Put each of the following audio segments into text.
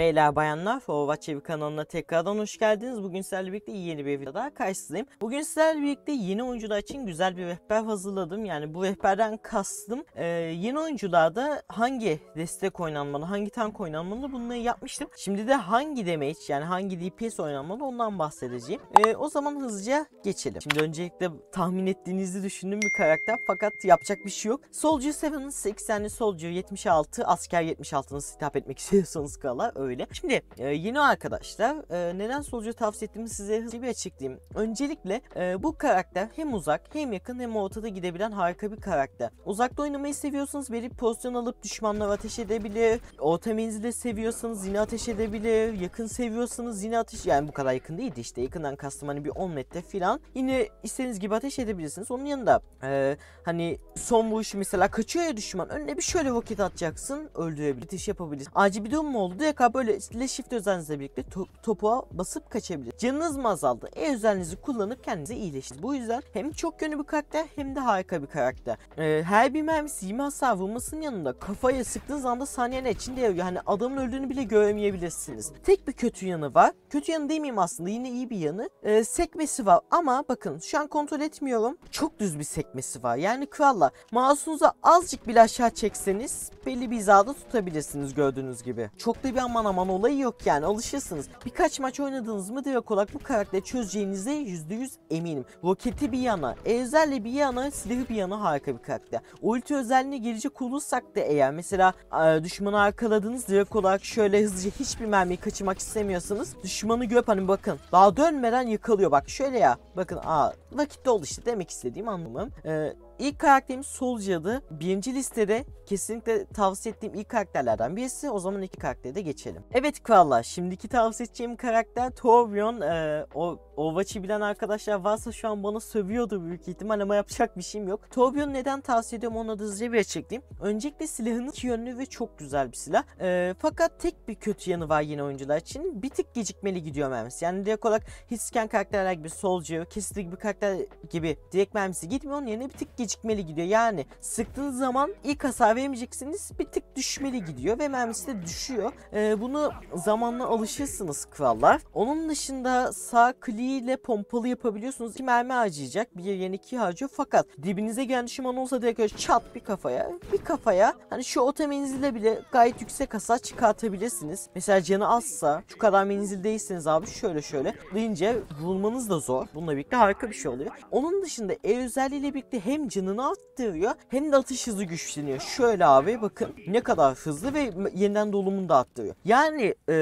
Beyler bayanlar Forva Çevik kanalına tekrardan hoş geldiniz. Bugün sizlerle birlikte yeni bir videoda daha karşınızdayım. Bugün sizlerle birlikte yeni oyuncular için güzel bir rehber hazırladım. Yani bu rehberden kastım e, yeni oyuncularda hangi destek oynanmalı, hangi tank oynanmalı bunları yapmıştım. Şimdi de hangi damage yani hangi DPS oynanmalı ondan bahsedeceğim. E, o zaman hızlıca geçelim. Şimdi öncelikle tahmin ettiğinizi düşündüğüm bir karakter fakat yapacak bir şey yok. Soldier 7'ın 80'li Soldier 76 asker 76'ını hitap etmek istiyorsanız kala öyle öyle. Şimdi e, yeni arkadaşlar e, neden solucu tavsiye ettiğimi size hızlı bir açıklayayım. Öncelikle e, bu karakter hem uzak hem yakın hem ortada gidebilen harika bir karakter. Uzakta oynamayı seviyorsanız belli bir pozisyon alıp düşmanlara ateş edebilir. Orta menzilde seviyorsanız yine ateş edebilir. Yakın seviyorsanız yine ateş yani bu kadar yakın değildi işte yakından kastım hani bir 10 metre filan. Yine istediğiniz gibi ateş edebilirsiniz. Onun yanında e, hani son vuruşu mesela kaçıyor ya düşman önüne bir şöyle vakit atacaksın öldürebilir. Ateş yapabilirsin. Acil bir durum mu oldu? Direkt abi Böylelikle shift özelliğinizle birlikte top, topuğa basıp kaçabilir. Canınız mı azaldı? E özelliğinizi kullanıp kendinizi iyileştirin. Bu yüzden hem çok yönlü bir karakter hem de harika bir karakter. Ee, her bir mermisi 20 hasar vurmasının yanında kafaya sıktığınız anda saniyenin içinde yarıyor. Yani adamın öldüğünü bile göremeyebilirsiniz. Tek bir kötü yanı var. Kötü yanı demeyeyim aslında yine iyi bir yanı. Ee, sekmesi var ama bakın şu an kontrol etmiyorum. Çok düz bir sekmesi var. Yani kralla mouse'unuza azıcık bile aşağı çekseniz belli bir hizada tutabilirsiniz gördüğünüz gibi. Çok da bir ama aman aman olayı yok yani alışırsınız. Birkaç maç oynadınız mı direkt olarak bu karakteri çözeceğinize %100 eminim. Roketi bir yana, evzerle bir yana, silahı bir yana harika bir karakter. Ulti özelliğine gelecek olursak da eğer mesela e, düşmanı arkaladınız direkt olarak şöyle hızlıca hiçbir mermiyi kaçırmak istemiyorsanız düşmanı görüp hani bakın daha dönmeden yıkılıyor bak şöyle ya bakın aa vakitte oldu işte demek istediğim anlamım. Eee İlk karakterimiz Soulca'dı. Birinci listede kesinlikle tavsiye ettiğim ilk karakterlerden birisi. O zaman iki karaktere de geçelim. Evet krallar şimdiki tavsiye edeceğim karakter Torbjorn. Ee, o Overwatch'i bilen arkadaşlar varsa şu an bana sövüyordu büyük ihtimal ama yapacak bir şeyim yok. Torbjorn'u neden tavsiye ediyorum onu da hızlıca bir açıklayayım. Öncelikle silahının iki yönlü ve çok güzel bir silah. Ee, fakat tek bir kötü yanı var yine oyuncular için. Bir tık gecikmeli gidiyor mermisi. Yani direkt olarak hitscan karakterler gibi Soldier, Kesici gibi karakter gibi direkt mermisi gitmiyor. Onun yerine bir tık gecikmeli gidiyor. Yani sıktığınız zaman ilk hasar vermeyeceksiniz. Bir tık düşmeli gidiyor ve mermisi de düşüyor. Ee, bunu zamanla alışırsınız krallar. Onun dışında sağ klik ile pompalı yapabiliyorsunuz. İki mermi harcayacak. Bir yerine iki harcıyor. Fakat dibinize gelen düşman olsa direkt öyle çat bir kafaya. Bir kafaya. Hani şu ota menzilde bile gayet yüksek hasar çıkartabilirsiniz. Mesela canı azsa şu kadar menzildeyseniz abi şöyle şöyle deyince vurmanız da zor. Bununla birlikte harika bir şey oluyor. Onun dışında E özelliğiyle birlikte hem canını arttırıyor hem de atış hızı güçleniyor. Şöyle abi bakın ne kadar hızlı ve yeniden dolumunu da arttırıyor. Yani e,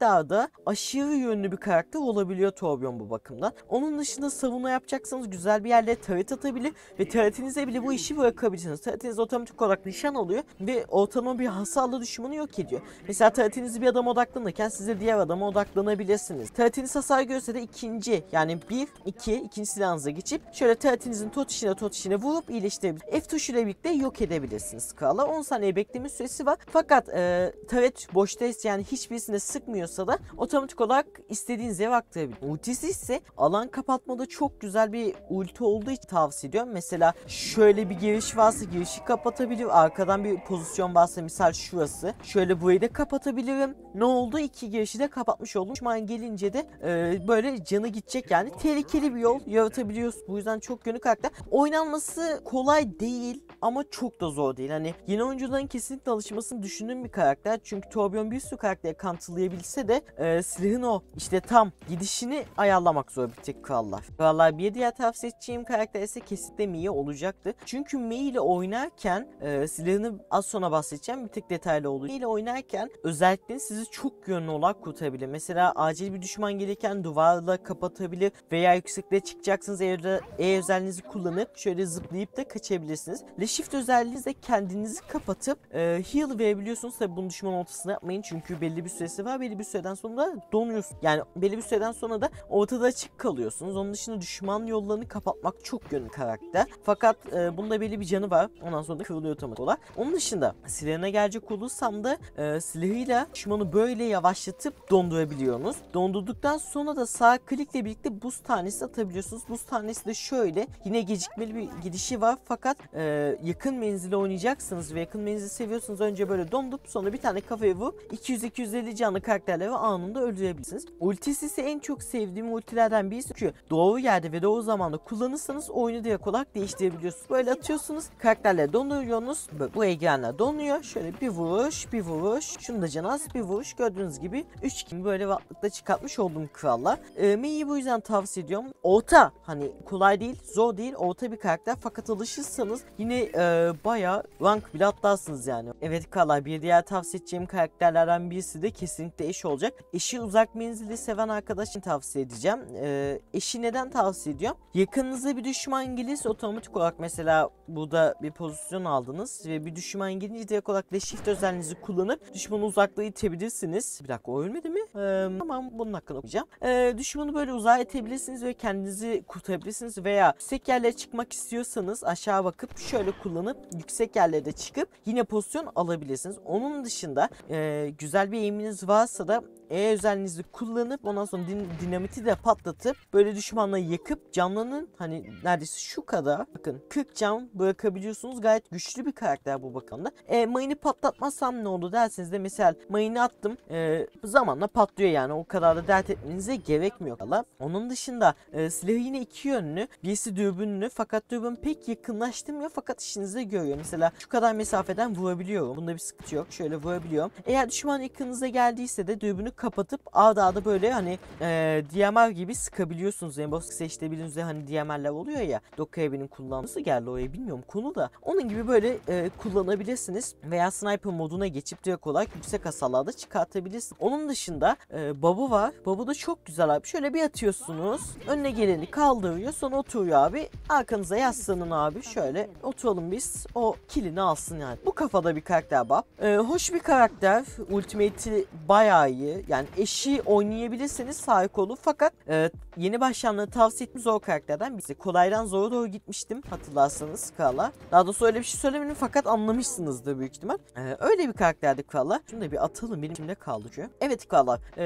da aşırı yönlü bir karakter olabiliyor Torbjorn bu bakımdan. Onun dışında savunma yapacaksanız güzel bir yerde taret atabilir ve taretinize bile bu işi bırakabilirsiniz. Taretiniz otomatik olarak nişan alıyor ve ortalama bir hasarlı düşmanı yok ediyor. Mesela taretinizi bir adam odaklanırken siz de diğer adama odaklanabilirsiniz. Taretiniz hasar görse de ikinci yani bir, iki, ikinci silahınıza geçip şöyle taretinizin tot işine tot işine vurup iyileştirebilir. F tuşuyla birlikte yok edebilirsiniz krala. 10 saniye bekleme süresi var. Fakat e, taret boşta yani hiçbirisine sıkmıyorsa da otomatik olarak istediğiniz yere aktarabilirsiniz. Ultisi ise alan kapatmada çok güzel bir ulti olduğu için tavsiye ediyorum. Mesela şöyle bir giriş varsa girişi kapatabilirim. Arkadan bir pozisyon varsa misal şurası. Şöyle burayı da kapatabilirim. Ne oldu? İki girişi de kapatmış oldum. Düşman gelince de e, böyle canı gidecek yani. Tehlikeli bir yol yaratabiliyorsun. Bu yüzden çok yönlü karakter. Oynanması kolay değil ama çok da zor değil. Hani yeni oyuncuların kesinlikle alışmasını düşündüğüm bir karakter. Çünkü Torbjorn bir sürü karakteri kantılayabilse de e, silahın o işte tam gidişin Hepsini ayarlamak zor bir tek krallar. Krallar bir diğer tavsiye edeceğim karakter ise kesinlikle Mii olacaktı. Çünkü Mii ile oynarken e, silahını az sonra bahsedeceğim bir tek detaylı olacak. Mii ile oynarken özellikle sizi çok yönlü olarak kurtarabilir. Mesela acil bir düşman gelirken duvarla kapatabilir veya yüksekliğe çıkacaksınız eğer e özelliğinizi kullanıp şöyle zıplayıp da kaçabilirsiniz. Le shift özelliğinizle kendinizi kapatıp e, heal verebiliyorsunuz. Tabi bunu düşman ortasına yapmayın çünkü belli bir süresi var. Belli bir süreden sonra donuyorsun. Yani belli bir süreden sonra da ortada açık kalıyorsunuz. Onun dışında düşman yollarını kapatmak çok yönlü karakter. Fakat e, bunda belli bir canı var. Ondan sonra da kırılıyor otomatik olarak. Onun dışında silahına gelecek olursam da e, silahıyla düşmanı böyle yavaşlatıp dondurabiliyorsunuz. Dondurduktan sonra da sağ klikle birlikte buz tanesi atabiliyorsunuz. Buz tanesi de şöyle yine gecikmeli bir gidişi var fakat e, yakın menzile oynayacaksınız ve yakın menzili seviyorsunuz. Önce böyle dondurup sonra bir tane kafaya vurup 200-250 canlı ve anında öldürebilirsiniz. Ultisi ise en çok sevdiğim ultilerden birisi. Çünkü doğru yerde ve doğru zamanda kullanırsanız oyunu direkt olarak değiştirebiliyorsunuz. Böyle atıyorsunuz. Karakterleri donduruyorsunuz. Bu egeyenler donuyor. Şöyle bir vuruş, bir vuruş. Şunu da canaz bir vuruş. Gördüğünüz gibi 3 kim böyle rahatlıkla çıkartmış oldum kralla. E, ee, Mei'yi bu yüzden tavsiye ediyorum. Orta hani kolay değil, zor değil. Orta bir karakter fakat alışırsanız yine e, baya rank bile atlarsınız yani. Evet krallar bir diğer tavsiye edeceğim karakterlerden birisi de kesinlikle eş olacak. Eşi uzak menzili seven arkadaşın tavsiye tavsiye edeceğim. E, eşi neden tavsiye ediyor? Yakınınıza bir düşman gelirse otomatik olarak mesela burada bir pozisyon aldınız ve bir düşman gelince direkt olarak da shift özelliğinizi kullanıp düşmanı uzaklığı itebilirsiniz. Bir dakika o ölmedi mi? E, tamam bunun hakkında okuyacağım. E, düşmanı böyle uzağa itebilirsiniz ve kendinizi kurtarabilirsiniz veya yüksek yerlere çıkmak istiyorsanız aşağı bakıp şöyle kullanıp yüksek yerlere çıkıp yine pozisyon alabilirsiniz. Onun dışında e, güzel bir eğiminiz varsa da e özelliğinizi kullanıp ondan sonra din dinamiti de patlatıp böyle düşmanla yakıp camlanın hani neredeyse şu kadar bakın 40 cam bırakabiliyorsunuz gayet güçlü bir karakter bu bakanda. E, mayını patlatmazsam ne oldu derseniz de mesela mayını attım e, zamanla patlıyor yani o kadar da dert etmenize gerekmiyor kala. Onun dışında e, silahı yine iki yönlü birisi dürbünlü fakat dürbün pek yakınlaştırmıyor fakat işinize görüyor. Mesela şu kadar mesafeden vurabiliyorum. Bunda bir sıkıntı yok. Şöyle vurabiliyorum. Eğer düşman yakınınıza geldiyse de dürbünü kapatıp arda arda böyle hani e, DMR gibi sıkabiliyorsunuz. Yani basit seçtiğinizde hani DMR'ler oluyor ya. Dokkayabi'nin kullanması geldi oraya bilmiyorum konu da. Onun gibi böyle e, kullanabilirsiniz. Veya sniper moduna geçip direkt olarak yüksek hasarlarda çıkartabilirsiniz. Onun dışında e, babu var. Babu da çok güzel abi. Şöyle bir atıyorsunuz. Önüne geleni kaldırıyor. Sonra oturuyor abi. Arkanıza yaslanın abi. Şöyle oturalım biz. O kilini alsın yani. Bu kafada bir karakter bab. E, hoş bir karakter. Ultimate'i bayağı iyi. Yani eşi oynayabilirseniz sahip olun fakat e, yeni başlayanlara tavsiye ettiğimiz zor karakterden birisi. Kolaydan zora doğru gitmiştim hatırlarsanız Krala. Daha doğrusu öyle bir şey söylemedim fakat anlamışsınızdır büyük ihtimal. E, öyle bir karakterdi Krala. Şimdi bir atalım benim içimde kaldı çünkü. Evet Krala e,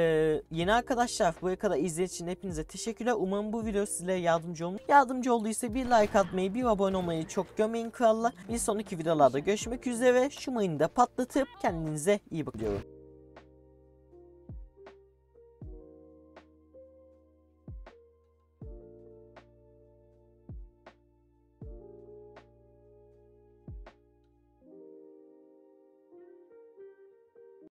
yeni arkadaşlar buraya kadar izlediğiniz için hepinize teşekkürler. Umarım bu video sizlere yardımcı olmuş. Yardımcı olduysa bir like atmayı bir abone olmayı çok gömeyin Krala. Bir sonraki videolarda görüşmek üzere. Şu mayını da patlatıp kendinize iyi bakıyorum.